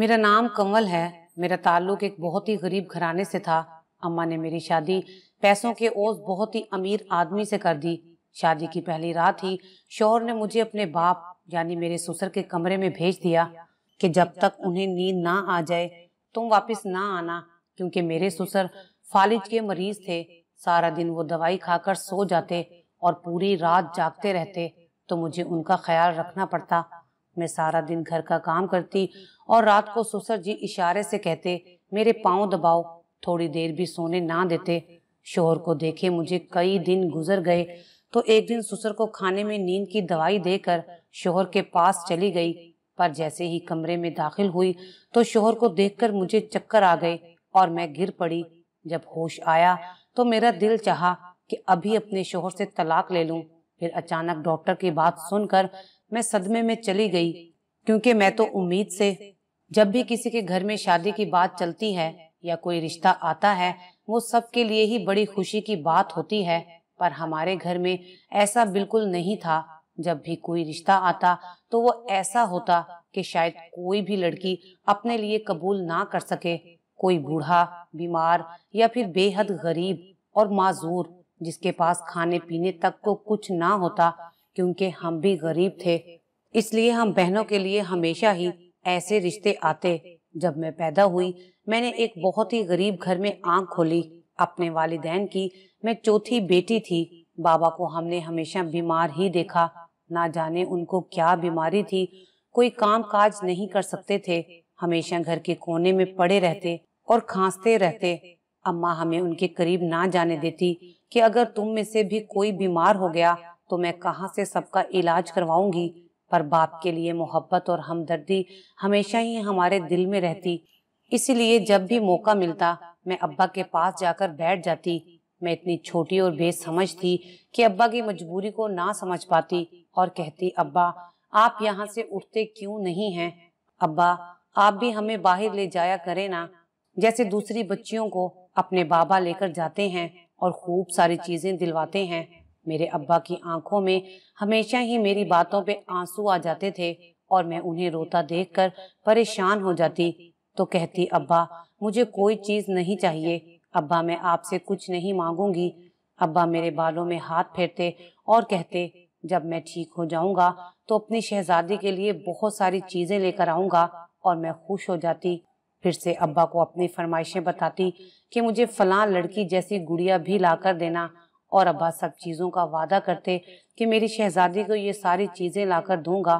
मेरा नाम कंवल है मेरा ताल्लुक एक बहुत ही गरीब घराने से था अम्मा ने मेरी शादी पैसों के ओस बहुत ही अमीर आदमी से कर दी शादी की पहली रात ही शोहर ने मुझे अपने बाप यानी मेरे ससुर के कमरे में भेज दिया कि जब तक उन्हें नींद ना आ जाए तुम वापस ना आना क्योंकि मेरे ससुर फालिज के मरीज थे सारा दिन वो दवाई खाकर सो जाते और पूरी रात जागते रहते तो मुझे उनका ख्याल रखना पड़ता मैं सारा दिन घर का काम करती और रात को सुसर जी इशारे से कहते मेरे पाँव दबाओ थोड़ी देर भी सोने ना देते शोहर को देखे मुझे कई दिन गुजर गए तो एक दिन सुसर को खाने में नींद की दवाई देकर शोहर के पास चली गई पर जैसे ही कमरे में दाखिल हुई तो शोहर को देखकर मुझे चक्कर आ गए और मैं गिर पड़ी जब होश आया तो मेरा दिल चाहा कि अभी अपने शोहर से तलाक ले लूं फिर अचानक डॉक्टर की बात सुनकर मैं सदमे में चली गई क्योंकि मैं तो उम्मीद से जब भी किसी के घर में शादी की बात चलती है या कोई रिश्ता आता है वो सबके लिए ही बड़ी खुशी की बात होती है पर हमारे घर में ऐसा बिल्कुल नहीं था जब भी कोई रिश्ता आता तो वो ऐसा होता कि शायद कोई भी लड़की अपने लिए कबूल ना कर सके कोई बूढ़ा बीमार या फिर बेहद गरीब और माजूर जिसके पास खाने पीने तक को तो कुछ ना होता क्योंकि हम भी गरीब थे इसलिए हम बहनों के लिए हमेशा ही ऐसे रिश्ते आते जब मैं पैदा हुई मैंने एक बहुत ही गरीब घर में आंख खोली अपने वालिदैन की मैं चौथी बेटी थी बाबा को हमने हमेशा बीमार ही देखा ना जाने उनको क्या बीमारी थी कोई काम काज नहीं कर सकते थे हमेशा घर के कोने में पड़े रहते और खांसते रहते अम्मा हमें उनके करीब ना जाने देती कि अगर तुम में से भी कोई बीमार हो गया तो मैं कहाँ से सबका इलाज करवाऊंगी पर बाप के लिए मोहब्बत और हमदर्दी हमेशा ही हमारे दिल में रहती इसीलिए जब भी मौका मिलता मैं अब्बा के पास जाकर बैठ जाती मैं इतनी छोटी और बेसमझ थी कि अब्बा की मजबूरी को ना समझ पाती और कहती अब्बा आप यहाँ से उठते क्यों नहीं हैं अब्बा आप भी हमें बाहर ले जाया करें ना जैसे दूसरी बच्चियों को अपने बाबा लेकर जाते हैं और खूब सारी चीजें दिलवाते हैं मेरे अब्बा की आंखों में हमेशा ही मेरी बातों पे आंसू आ जाते थे और मैं उन्हें रोता देखकर परेशान हो जाती तो कहती अब्बा मुझे कोई चीज नहीं चाहिए अब्बा मैं आपसे कुछ नहीं मांगूंगी अब्बा मेरे बालों में हाथ फेरते और कहते जब मैं ठीक हो जाऊंगा तो अपनी शहजादी के लिए बहुत सारी चीजें लेकर आऊंगा और मैं खुश हो जाती फिर से अब्बा को अपनी फरमाइशें बताती कि मुझे फलां लड़की जैसी गुड़िया भी लाकर देना और अब्बास सब चीज़ों का वादा करते कि मेरी शहजादी को ये सारी चीज़ें लाकर दूंगा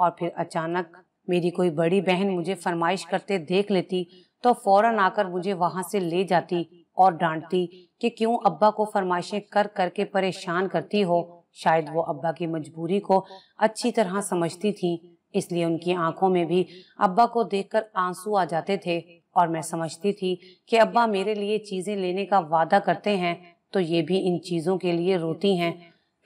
और फिर अचानक मेरी कोई बड़ी बहन मुझे फरमाइश करते देख लेती तो फौरन आकर मुझे वहाँ से ले जाती और डांटती कि क्यों अब्बा को फरमाइशें कर करके परेशान करती हो शायद वो अब्बा की मजबूरी को अच्छी तरह समझती थी इसलिए उनकी आंखों में भी अब्बा को देखकर आंसू आ जाते थे और मैं समझती थी कि अब्बा मेरे लिए चीज़ें लेने का वादा करते हैं तो ये भी इन चीज़ों के लिए रोती हैं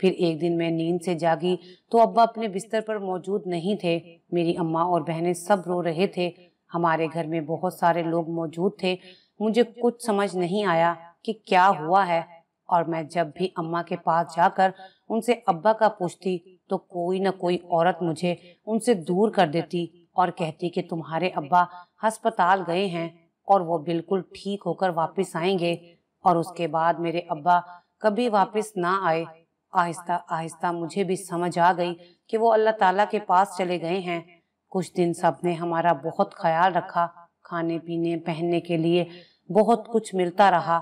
फिर एक दिन मैं नींद से जागी तो अब्बा अपने बिस्तर पर मौजूद नहीं थे मेरी अम्मा और बहनें सब रो रहे थे हमारे घर में बहुत सारे लोग मौजूद थे मुझे कुछ समझ नहीं आया कि क्या हुआ है और मैं जब भी अम्मा के पास जाकर उनसे अब्बा का पूछती तो कोई ना कोई औरत मुझे उनसे दूर कर देती और कहती कि तुम्हारे अब्बा अस्पताल गए हैं और वो बिल्कुल ठीक होकर वापस आएंगे और उसके बाद मेरे अब्बा कभी वापस ना आए आहिस्ता आहिस्ता मुझे भी समझ आ गई कि वो अल्लाह ताला के पास चले गए हैं कुछ दिन सब ने हमारा बहुत ख्याल रखा खाने पीने पहनने के लिए बहुत कुछ मिलता रहा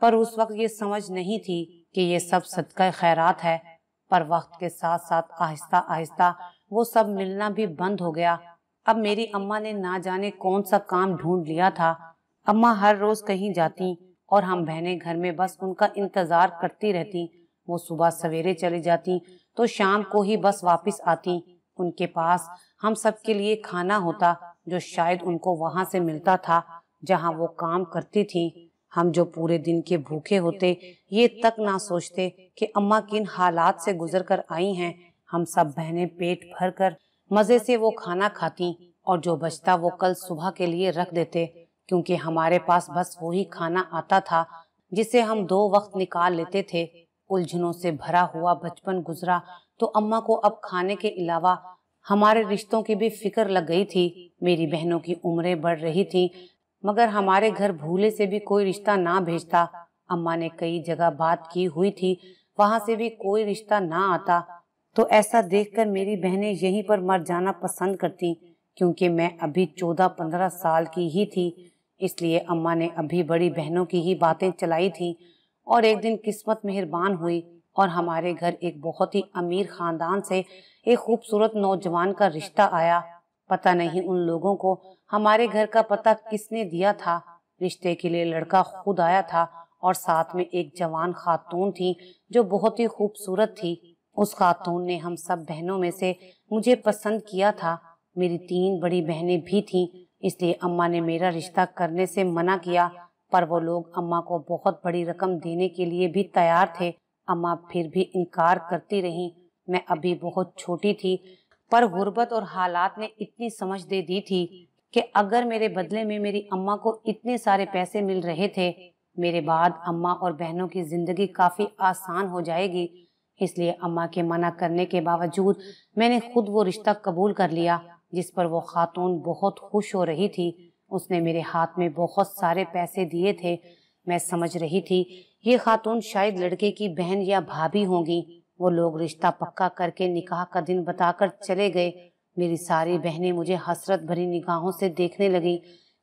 पर उस वक्त ये समझ नहीं थी कि ये सब सदका खैरात है पर वक्त के साथ साथ आहिस्ता आहिस्ता वो सब मिलना भी बंद हो गया अब मेरी अम्मा ने ना जाने कौन सा काम ढूंढ लिया था अम्मा हर रोज कहीं जाती और हम बहनें घर में बस उनका इंतज़ार करती रहती वो सुबह सवेरे चली जाती तो शाम को ही बस वापस आती उनके पास हम सबके लिए खाना होता जो शायद उनको वहां से मिलता था जहां वो काम करती थी हम जो पूरे दिन के भूखे होते ये तक ना सोचते कि अम्मा किन हालात से गुजर कर आई हैं हम सब बहनें पेट भर कर मज़े से वो खाना खाती और जो बचता वो कल सुबह के लिए रख देते क्योंकि हमारे पास बस वही खाना आता था जिसे हम दो वक्त निकाल लेते थे उलझनों से भरा हुआ बचपन गुजरा तो अम्मा को अब खाने के अलावा हमारे रिश्तों की भी फिक्र लग गई थी मेरी बहनों की उम्रें बढ़ रही थी मगर हमारे घर भूले से भी कोई रिश्ता ना भेजता अम्मा ने कई जगह बात की हुई थी वहां से भी कोई रिश्ता ना आता तो ऐसा देखकर मेरी बहनें यहीं पर मर जाना पसंद करती क्योंकि मैं अभी चौदह पंद्रह साल की ही थी इसलिए अम्मा ने अभी बड़ी बहनों की ही बातें चलाई थी और एक दिन किस्मत मेहरबान हुई और हमारे घर एक बहुत ही अमीर खानदान से एक खूबसूरत नौजवान का रिश्ता आया पता नहीं उन लोगों को हमारे घर का पता किसने दिया था रिश्ते के लिए लड़का खुद आया था और साथ में एक जवान खातून थी जो बहुत ही खूबसूरत थी उस खातून ने हम सब बहनों में से मुझे पसंद किया था मेरी तीन बड़ी बहनें भी थीं इसलिए अम्मा ने मेरा रिश्ता करने से मना किया पर वो लोग अम्मा को बहुत बड़ी रकम देने के लिए भी तैयार थे अम्मा फिर भी इनकार करती रही मैं अभी बहुत छोटी थी पर गुर्बत और हालात ने इतनी समझ दे दी थी कि अगर मेरे बदले में मेरी अम्मा को इतने सारे पैसे मिल रहे थे मेरे बाद अम्मा और बहनों की ज़िंदगी काफ़ी आसान हो जाएगी इसलिए अम्मा के मना करने के बावजूद मैंने खुद वो रिश्ता कबूल कर लिया जिस पर वो खातून बहुत खुश हो रही थी उसने मेरे हाथ में बहुत सारे पैसे दिए थे मैं समझ रही थी ये खातून शायद लड़के की बहन या भाभी होंगी वो लोग रिश्ता पक्का करके निकाह का दिन बताकर चले गए मेरी सारी बहनें मुझे हसरत भरी निगाहों से देखने लगी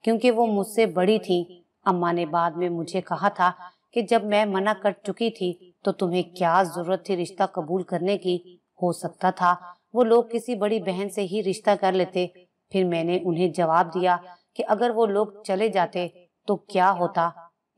क्योंकि वो मुझसे बड़ी थी अम्मा ने बाद में मुझे कहा था कि जब मैं मना कर चुकी थी तो तुम्हें क्या जरूरत थी रिश्ता कबूल करने की हो सकता था वो लोग किसी बड़ी बहन से ही रिश्ता कर लेते फिर मैंने उन्हें जवाब दिया कि अगर वो लोग चले जाते तो क्या होता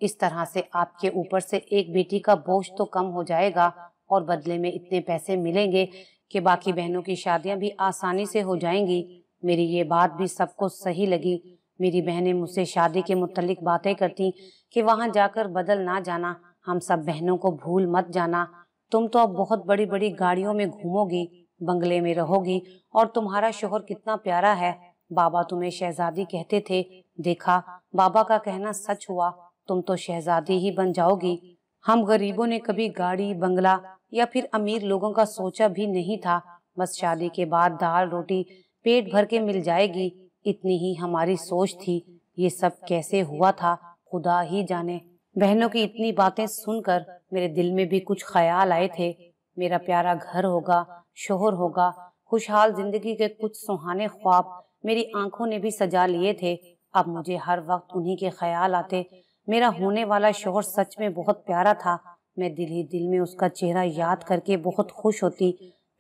इस तरह से आपके ऊपर से एक बेटी का बोझ तो कम हो जाएगा और बदले में इतने पैसे मिलेंगे कि बाकी बहनों की शादियां भी आसानी से हो जाएंगी मेरी ये बात भी सबको सही लगी मेरी बहनें मुझसे शादी के मुतलिक बातें करती कि वहाँ जाकर बदल ना जाना हम सब बहनों को भूल मत जाना तुम तो अब बहुत बड़ी बड़ी गाड़ियों में घूमोगी बंगले में रहोगी और तुम्हारा शोहर कितना प्यारा है बाबा तुम्हें शहजादी कहते थे देखा बाबा का कहना सच हुआ तुम तो शहजादी ही बन जाओगी हम गरीबों ने कभी गाड़ी बंगला या फिर अमीर लोगों का सोचा भी नहीं था बस शादी के बाद दाल रोटी पेट भर के मिल जाएगी इतनी ही हमारी सोच थी ये सब कैसे हुआ था खुदा ही जाने बहनों की इतनी बातें सुनकर मेरे दिल में भी कुछ ख्याल आए थे मेरा प्यारा घर होगा शोहर होगा खुशहाल जिंदगी के कुछ सुहाने ख्वाब मेरी आंखों ने भी सजा लिए थे अब मुझे हर वक्त उन्हीं के ख्याल आते मेरा होने वाला शोहर सच में बहुत प्यारा था मैं दिल ही दिल में उसका चेहरा याद करके बहुत खुश होती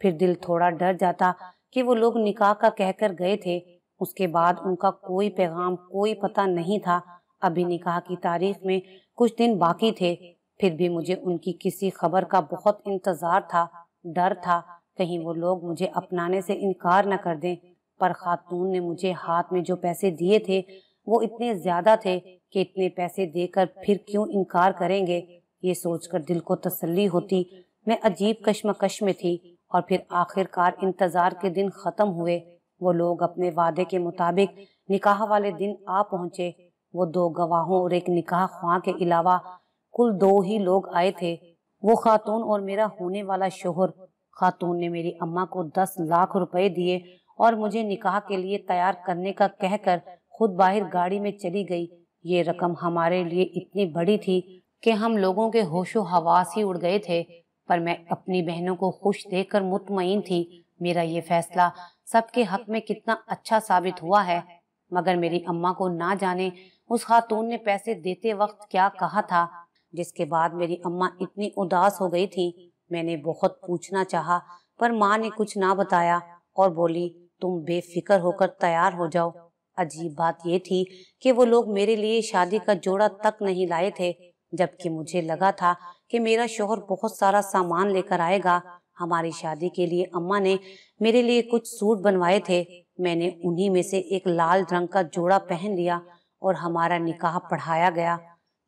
फिर दिल थोड़ा डर जाता कि वो लोग निकाह का कहकर गए थे उसके बाद उनका कोई पैगाम कोई पता नहीं था अभी निकाह की तारीख में कुछ दिन बाकी थे फिर भी मुझे उनकी किसी खबर का बहुत इंतजार था डर था कहीं वो लोग मुझे अपनाने से इनकार न कर दें पर खातून ने मुझे हाथ में जो पैसे दिए थे वो इतने ज्यादा थे कि इतने पैसे देकर फिर क्यों इनकार करेंगे ये सोचकर दिल को तसल्ली होती मैं अजीब कश्मकश में थी और फिर आखिरकार इंतजार के दिन खत्म हुए वो लोग अपने वादे के मुताबिक निकाह वाले दिन आ पहुंचे वो दो गवाहों और एक निकाह ख्वां के अलावा कुल दो ही लोग आए थे वो खातून और मेरा होने वाला शोहर खातून ने मेरी अम्मा को दस लाख रुपए दिए और मुझे निकाह के लिए तैयार करने का कहकर खुद बाहर गाड़ी में चली गई ये रकम हमारे लिए इतनी बड़ी थी कि हम लोगों के होशो हवास ही उड़ गए थे पर मैं अपनी बहनों को खुश कर मुतमईन थी मेरा ये फैसला सबके हक में कितना अच्छा साबित हुआ है मगर मेरी अम्मा को ना जाने उस खातून ने पैसे देते वक्त क्या कहा था जिसके बाद मेरी अम्मा इतनी उदास हो गई थी मैंने बहुत पूछना चाहा पर माँ ने कुछ ना बताया और बोली तुम बेफिक्र होकर तैयार हो जाओ अजीब बात यह थी कि वो लोग मेरे लिए शादी का जोड़ा तक नहीं लाए थे जबकि मुझे लगा था कि मेरा शोहर बहुत सारा सामान लेकर आएगा हमारी शादी के लिए अम्मा ने मेरे लिए कुछ सूट बनवाए थे मैंने उन्हीं में से एक लाल रंग का जोड़ा पहन लिया और हमारा निकाह पढ़ाया गया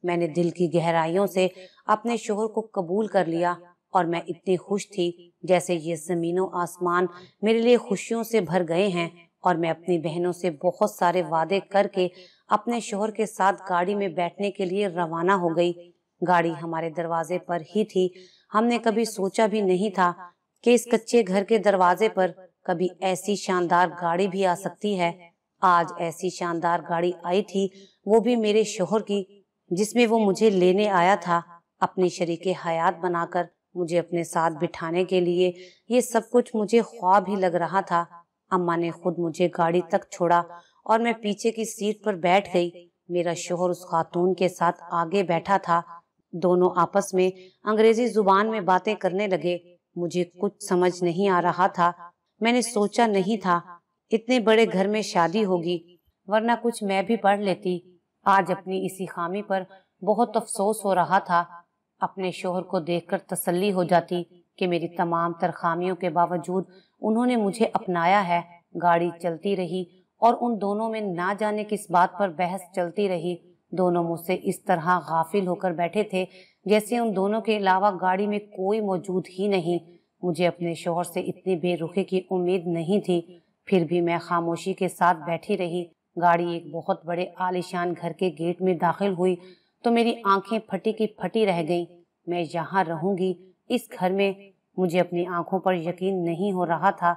मैंने दिल की गहराइयों से अपने शोहर को कबूल कर लिया और मैं इतनी खुश थी जैसे ये जमीनों आसमान मेरे लिए खुशियों से भर गए हैं और मैं अपनी बहनों से बहुत सारे वादे करके अपने शोहर के साथ गाड़ी में बैठने के लिए रवाना हो गई गाड़ी हमारे दरवाजे पर ही थी हमने कभी सोचा भी नहीं था कि इस कच्चे घर के दरवाजे पर कभी ऐसी शानदार गाड़ी भी आ सकती है आज ऐसी शानदार गाड़ी आई थी वो भी मेरे शोहर की जिसमें वो मुझे लेने आया था अपनी शरीके हयात बनाकर मुझे अपने साथ बिठाने के लिए ये सब कुछ मुझे ख्वाब ही लग रहा था अम्मा ने खुद मुझे गाड़ी तक छोड़ा और मैं पीछे की सीट पर बैठ गई मेरा शोहर उस खातून के साथ आगे बैठा था दोनों आपस में अंग्रेजी जुबान में बातें करने लगे मुझे कुछ समझ नहीं आ रहा था मैंने सोचा नहीं था इतने बड़े घर में शादी होगी वरना कुछ मैं भी पढ़ लेती आज अपनी इसी खामी पर बहुत अफसोस हो रहा था अपने शोहर को देखकर तसल्ली हो जाती कि मेरी तमाम तरखामियों के बावजूद उन्होंने मुझे अपनाया है गाड़ी चलती रही और उन दोनों में ना जाने किस बात पर बहस चलती रही दोनों मुझसे इस तरह गाफिल होकर बैठे थे जैसे उन दोनों के अलावा गाड़ी में कोई मौजूद ही नहीं मुझे अपने शोहर से इतनी बेरुखी की उम्मीद नहीं थी फिर भी मैं खामोशी के साथ बैठी रही गाड़ी एक बहुत बड़े आलिशान घर के गेट में दाखिल हुई तो मेरी आंखें फटी की फटी रह गई मैं यहाँ रहूंगी इस घर में मुझे अपनी आंखों पर यकीन नहीं हो रहा था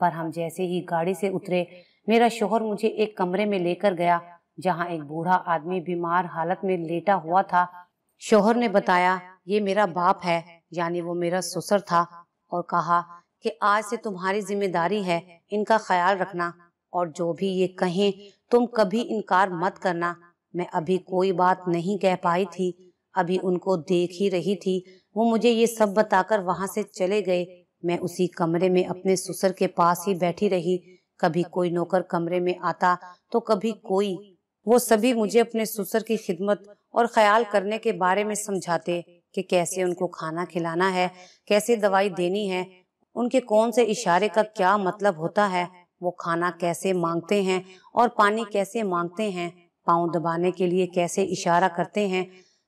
पर हम जैसे ही गाड़ी से उतरे मेरा शोहर मुझे एक कमरे में लेकर गया जहाँ एक बूढ़ा आदमी बीमार हालत में लेटा हुआ था शोहर ने बताया ये मेरा बाप है यानी वो मेरा ससुर था और कहा कि आज से तुम्हारी जिम्मेदारी है इनका ख्याल रखना और जो भी ये कहें तुम कभी इनकार मत करना मैं अभी कोई बात नहीं कह पाई थी अभी उनको देख ही रही थी वो मुझे ये सब बताकर वहां से चले गए मैं उसी कमरे में अपने ससुर के पास ही बैठी रही कभी कोई नौकर कमरे में आता तो कभी कोई वो सभी मुझे अपने ससुर की खिदमत और ख्याल करने के बारे में समझाते कि कैसे उनको खाना खिलाना है कैसे दवाई देनी है उनके कौन से इशारे का क्या मतलब होता है वो खाना कैसे मांगते हैं और पानी कैसे मांगते हैं पाँव दबाने के लिए कैसे इशारा करते हैं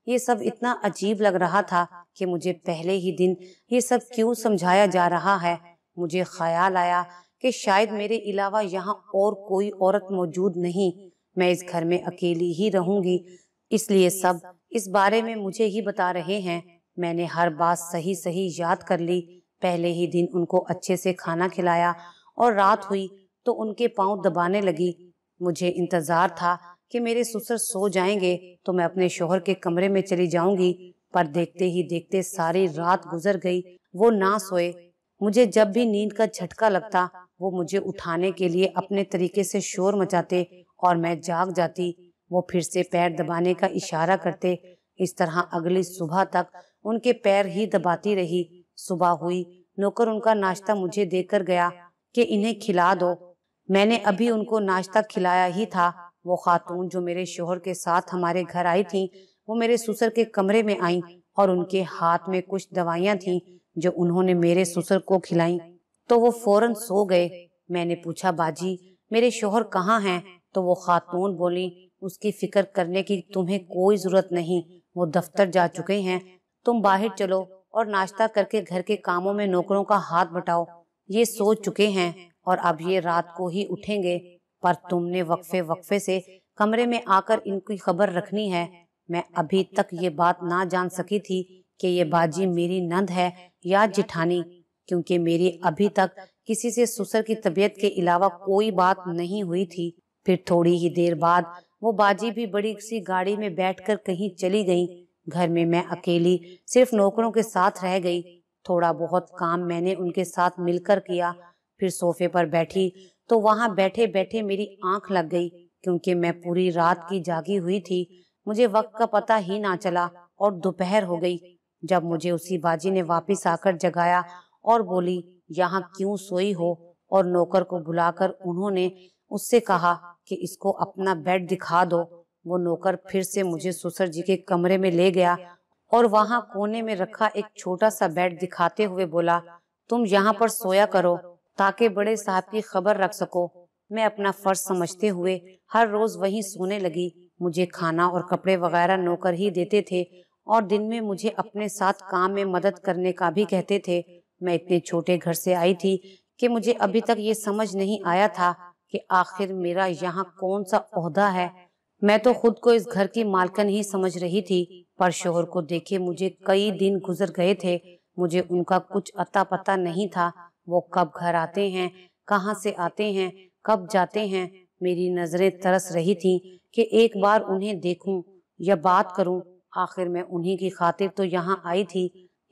ये सब इतना अजीब लग रहा था कि मुझे पहले ही दिन ये सब क्यों समझाया जा रहा है मुझे ख्याल आया कि शायद मेरे अलावा यहाँ और कोई औरत मौजूद नहीं मैं इस घर में अकेली ही रहूंगी इसलिए सब इस बारे में मुझे ही बता रहे हैं मैंने हर बात सही सही याद कर ली पहले ही दिन उनको अच्छे से खाना खिलाया और रात हुई तो उनके पांव दबाने लगी मुझे इंतजार था कि मेरे ससुर सो जाएंगे तो मैं अपने शोहर के कमरे में चली जाऊंगी पर देखते ही देखते सारी रात गुजर गई वो ना सोए मुझे जब भी नींद का झटका लगता वो मुझे उठाने के लिए अपने तरीके से शोर मचाते और मैं जाग जाती वो फिर से पैर दबाने का इशारा करते इस तरह अगली सुबह तक उनके पैर ही दबाती रही सुबह हुई नौकर उनका नाश्ता मुझे देकर गया कि इन्हें खिला दो मैंने अभी उनको नाश्ता खिलाया ही था वो खातून जो मेरे शोहर के साथ हमारे घर आई थी वो मेरे ससुर के कमरे में आई और उनके हाथ में कुछ दवाइयाँ थी जो उन्होंने मेरे ससुर को खिलाई तो वो फौरन सो गए मैंने पूछा बाजी मेरे शोहर कहाँ हैं तो वो खातून बोली उसकी फिक्र करने की तुम्हें कोई जरूरत नहीं वो दफ्तर जा चुके हैं तुम बाहर चलो और नाश्ता करके घर के कामों में नौकरों का हाथ बटाओ ये सो चुके हैं और अब ये रात को ही उठेंगे पर तुमने वक्फे वक्फे से कमरे में आकर इनकी खबर रखनी है मैं अभी तक ये बात ना जान सकी थी कि ये बाजी मेरी नंद है या जिठानी क्योंकि मेरी अभी तक किसी से सुसर की तबीयत के अलावा कोई बात नहीं हुई थी फिर थोड़ी ही देर बाद वो बाजी भी बड़ी सी गाड़ी में बैठकर कहीं चली गई घर में मैं अकेली सिर्फ नौकरों के साथ रह गई थोड़ा बहुत काम मैंने उनके साथ मिलकर किया फिर सोफे पर बैठी तो वहाँ बैठे बैठे मेरी आंख लग गई क्योंकि मैं पूरी रात की जागी हुई थी मुझे वक्त का पता ही ना चला और दोपहर हो गई जब मुझे उसी बाजी ने वापस आकर जगाया और बोली यहाँ क्यों सोई हो और नौकर को बुलाकर उन्होंने उससे कहा कि इसको अपना बेड दिखा दो वो नौकर फिर से मुझे सुसर जी के कमरे में ले गया और वहाँ कोने में रखा एक छोटा सा बेड दिखाते हुए बोला तुम यहाँ पर सोया करो ताकि बड़े साहब की खबर रख सको मैं अपना फर्ज समझते हुए हर रोज वहीं सोने लगी मुझे खाना और कपड़े वगैरह नौकर ही देते थे और दिन में मुझे अपने साथ काम में मदद करने का भी कहते थे मैं इतने छोटे घर से आई थी कि मुझे अभी तक ये समझ नहीं आया था कि आखिर मेरा यहाँ कौन सा ओहदा है मैं तो खुद को इस घर की मालकन ही समझ रही थी पर शोहर को देखे मुझे कई दिन गुजर गए थे मुझे उनका कुछ अता पता नहीं था वो कब घर आते हैं कहाँ से आते हैं कब जाते हैं मेरी नजरें तरस रही थीं कि एक बार उन्हें देखूं या बात करूं आखिर मैं उन्हीं की खातिर तो यहाँ आई थी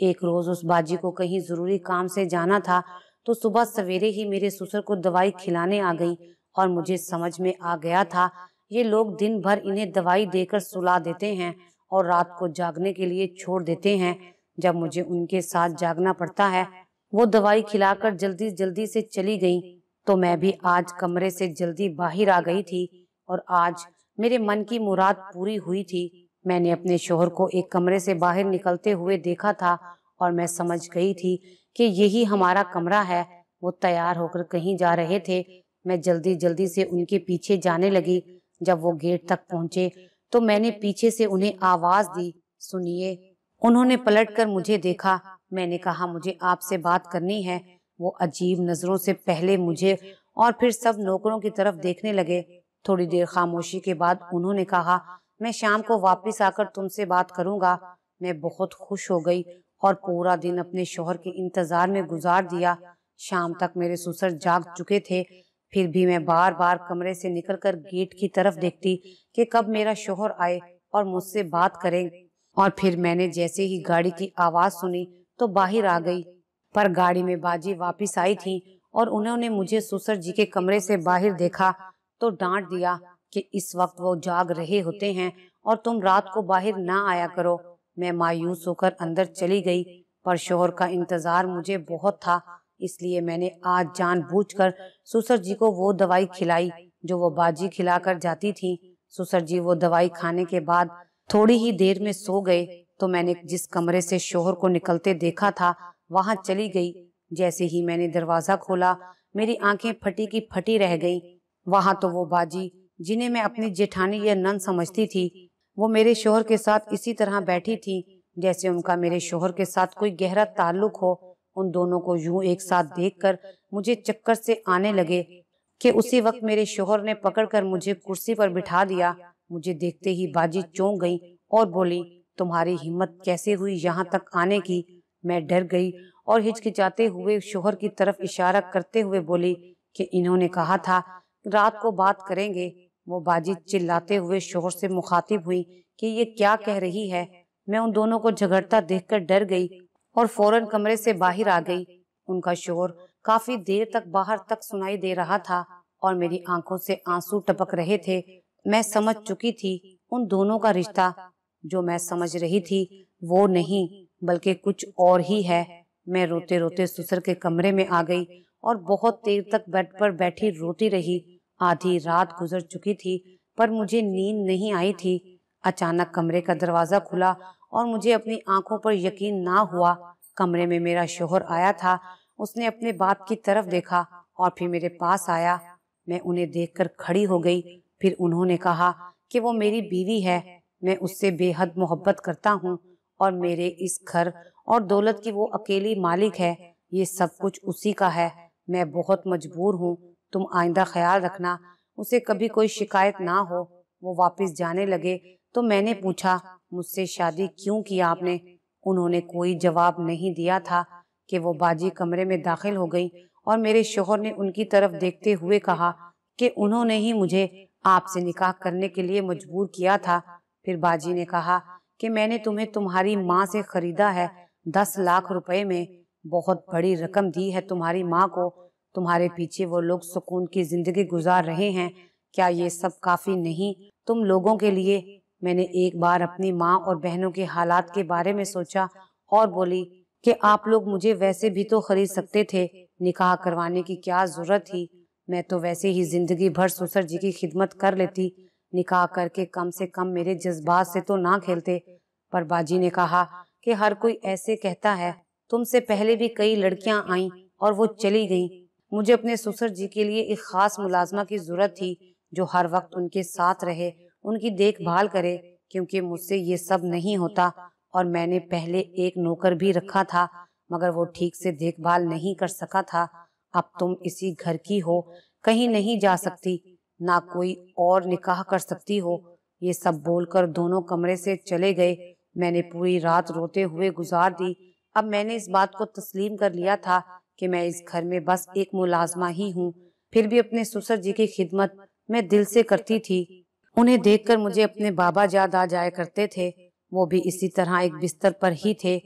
एक रोज उस बाजी को कहीं जरूरी काम से जाना था तो सुबह सवेरे ही मेरे ससुर को दवाई खिलाने आ गई और मुझे समझ में आ गया था ये लोग दिन भर इन्हें दवाई देकर सुला देते हैं और रात को जागने के लिए छोड़ देते हैं जब मुझे उनके साथ जागना पड़ता है वो दवाई खिलाकर जल्दी जल्दी से चली गई तो मैं भी आज कमरे से जल्दी बाहर आ गई थी और आज मेरे मन की मुराद पूरी हुई थी मैंने अपने शोहर को एक कमरे से बाहर निकलते हुए देखा था और मैं समझ गई थी कि यही हमारा कमरा है वो तैयार होकर कहीं जा रहे थे मैं जल्दी जल्दी से उनके पीछे जाने लगी जब वो गेट तक पहुंचे तो मैंने पीछे से उन्हें आवाज दी सुनिए उन्होंने पलटकर मुझे देखा मैंने कहा मुझे आपसे बात करनी है वो अजीब नज़रों से पहले मुझे और फिर सब नौकरों की तरफ देखने लगे थोड़ी देर खामोशी के बाद उन्होंने कहा मैं शाम को वापस आकर तुमसे बात करूंगा मैं बहुत खुश हो गई और पूरा दिन अपने शोहर के इंतजार में गुजार दिया शाम तक मेरे ससुर जाग चुके थे फिर भी मैं बार बार कमरे से निकलकर गेट की तरफ देखती कि कब मेरा शोहर आए और मुझसे बात करें और फिर मैंने जैसे ही गाड़ी की आवाज सुनी तो बाहर आ गई पर गाड़ी में बाजी वापस आई थी और उन्होंने मुझे सुसर जी के कमरे से बाहर देखा तो डांट दिया कि इस वक्त वो जाग रहे होते हैं और तुम रात को बाहर ना आया करो मैं मायूस होकर अंदर चली गई पर शोहर का इंतजार मुझे बहुत था इसलिए मैंने आज जानबूझकर सुसर जी को वो दवाई खिलाई जो वो बाजी खिलाकर जाती थी सुसर जी वो दवाई खाने के बाद थोड़ी ही देर में सो गए तो मैंने जिस कमरे से शोहर को निकलते देखा था वहां चली गई जैसे ही मैंने दरवाजा खोला मेरी आंखें फटी की फटी रह गई वहां तो वो बाजी जिन्हें मैं अपनी जेठानी या नन समझती थी वो मेरे शोहर के साथ इसी तरह बैठी थी जैसे उनका मेरे शोहर के साथ कोई गहरा ताल्लुक हो उन दोनों को यूं एक साथ देखकर मुझे चक्कर से आने लगे कि उसी वक्त मेरे शोहर ने पकड़कर मुझे कुर्सी पर बिठा दिया मुझे देखते ही बाजी चौंक गई और बोली तुम्हारी हिम्मत कैसे हुई यहाँ तक आने की मैं डर गई और हिचकिचाते हुए शोहर की तरफ इशारा करते हुए बोली कि इन्होंने कहा था रात को बात करेंगे वो बाजी चिल्लाते हुए शोहर से मुखातिब हुई कि ये क्या कह रही है मैं उन दोनों को झगड़ता देखकर डर गई और फौरन कमरे से बाहर आ गई उनका शोर काफी देर तक बाहर तक सुनाई दे रहा था और मेरी आंखों से आंसू टपक रहे थे मैं समझ चुकी थी उन दोनों का रिश्ता जो मैं समझ रही थी वो नहीं बल्कि कुछ और ही है मैं रोते रोते सुसर के कमरे में आ गई और बहुत देर तक बेड पर बैठी रोती रही आधी रात गुजर चुकी थी पर मुझे नींद नहीं आई थी अचानक कमरे का दरवाजा खुला और मुझे अपनी आंखों पर यकीन ना हुआ कमरे में मेरा शोहर आया था उसने अपने बाप की तरफ देखा और फिर मेरे पास आया मैं उन्हें देखकर खड़ी हो गई फिर उन्होंने कहा कि वो मेरी बीवी है मैं उससे बेहद मोहब्बत करता हूँ और मेरे इस घर और दौलत की वो अकेली मालिक है ये सब कुछ उसी का है मैं बहुत मजबूर हूँ तुम आइंदा ख्याल रखना उसे कभी कोई शिकायत ना हो वो वापस जाने लगे तो मैंने पूछा मुझसे शादी क्यों की आपने उन्होंने कोई जवाब नहीं दिया था कि वो बाजी कमरे में दाखिल हो गई और मेरे शोहर ने उनकी तरफ देखते हुए कहा कि उन्होंने ही मुझे आपसे निकाह करने के लिए मजबूर किया था फिर बाजी ने कहा कि मैंने तुम्हें तुम्हारी माँ से खरीदा है दस लाख रुपए में बहुत बड़ी रकम दी है तुम्हारी माँ को तुम्हारे पीछे वो लोग सुकून की जिंदगी गुजार रहे हैं क्या ये सब काफी नहीं तुम लोगों के लिए मैंने एक बार अपनी माँ और बहनों के हालात के बारे में सोचा और बोली कि आप लोग मुझे वैसे भी तो खरीद सकते थे निकाह करवाने की क्या जरूरत थी मैं तो वैसे ही जिंदगी भर सुसर जी की खिदमत कर लेती निकाह करके कम से कम मेरे जज्बात से तो ना खेलते पर बाजी ने कहा कि हर कोई ऐसे कहता है तुमसे पहले भी कई लड़कियां आईं और वो चली गईं मुझे अपने ससुर जी के लिए एक खास मुलाजमा की जरूरत थी जो हर वक्त उनके साथ रहे उनकी देखभाल करे क्योंकि मुझसे ये सब नहीं होता और मैंने पहले एक नौकर भी रखा था मगर वो ठीक से देखभाल नहीं कर सका था अब तुम इसी घर की हो कहीं नहीं जा सकती ना कोई और निकाह कर सकती हो ये सब बोलकर दोनों कमरे से चले गए मैंने पूरी रात रोते हुए गुजार दी अब मैंने इस बात को तस्लीम कर लिया था कि मैं इस घर में बस एक मुलाजमा ही हूँ फिर भी अपने ससुर जी की खिदमत मैं दिल से करती थी उन्हें देखकर मुझे अपने बाबा याद आ जाया करते थे वो भी इसी तरह एक बिस्तर पर ही थे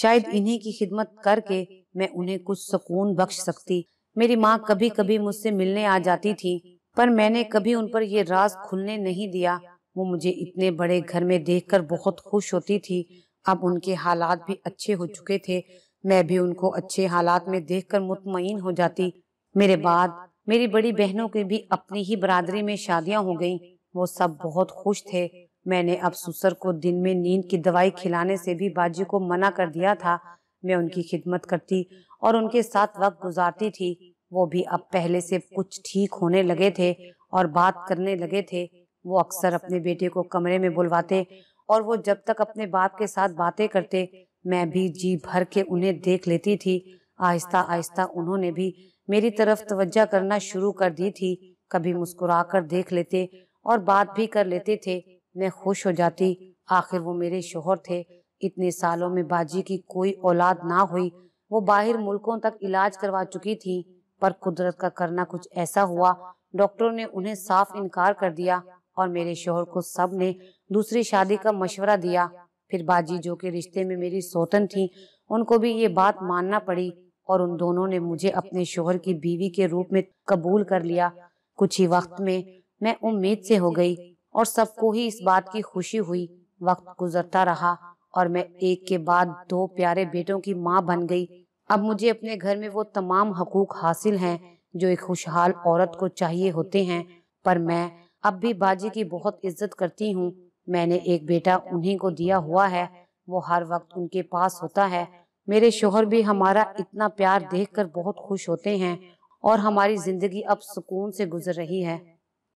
शायद इन्हीं की खिदमत करके मैं उन्हें कुछ सुकून बख्श सकती मेरी माँ कभी कभी मुझसे मिलने आ जाती थी पर मैंने कभी उन पर यह राज खुलने नहीं दिया वो मुझे इतने बड़े घर में देखकर बहुत खुश होती थी अब उनके हालात भी अच्छे हो चुके थे मैं भी उनको अच्छे हालात में देखकर मुतमईन हो जाती मेरे बाद मेरी बड़ी बहनों की भी अपनी ही बरादरी में शादियां हो गईं वो सब बहुत खुश थे मैंने अब सुसर को दिन में नींद की दवाई खिलाने से भी बाजी को मना कर दिया था मैं उनकी खिदमत करती और उनके साथ वक्त गुजारती थी वो भी अब पहले से कुछ ठीक होने लगे थे और बात करने लगे थे वो अक्सर अपने बेटे को कमरे में बुलवाते और वो जब तक अपने बाप के साथ बातें करते मैं भी जी भर के उन्हें देख लेती थी आहिस्ता आहिस्ता उन्होंने भी मेरी तरफ तवज्जा करना शुरू कर दी थी कभी मुस्कुरा कर देख लेते और बात भी कर लेते थे मैं खुश हो जाती आखिर वो मेरे शोहर थे इतने सालों में बाजी की कोई औलाद ना हुई वो बाहर मुल्कों तक इलाज करवा चुकी थी पर कुदरत का करना कुछ ऐसा हुआ डॉक्टर ने उन्हें साफ इनकार कर दिया और मेरे शोहर को सब ने दूसरी शादी का मशवरा दिया फिर बाजी जो के रिश्ते में मेरी सोतन थी उनको भी ये बात मानना पड़ी और उन दोनों ने मुझे अपने शोहर की बीवी के रूप में कबूल कर लिया कुछ ही वक्त में मैं उम्मीद से हो गई और सबको ही इस बात की खुशी हुई वक्त गुजरता रहा और मैं एक के बाद दो प्यारे बेटों की माँ बन गई अब मुझे अपने घर में वो तमाम हकूक हासिल हैं जो एक खुशहाल औरत को चाहिए होते हैं पर मैं अब भी बाजी की बहुत इज्जत करती हूँ मैंने एक बेटा उन्हीं को दिया हुआ है वो हर वक्त उनके पास होता है मेरे शोहर भी हमारा इतना प्यार देखकर बहुत खुश होते हैं और हमारी जिंदगी अब सुकून से गुजर रही है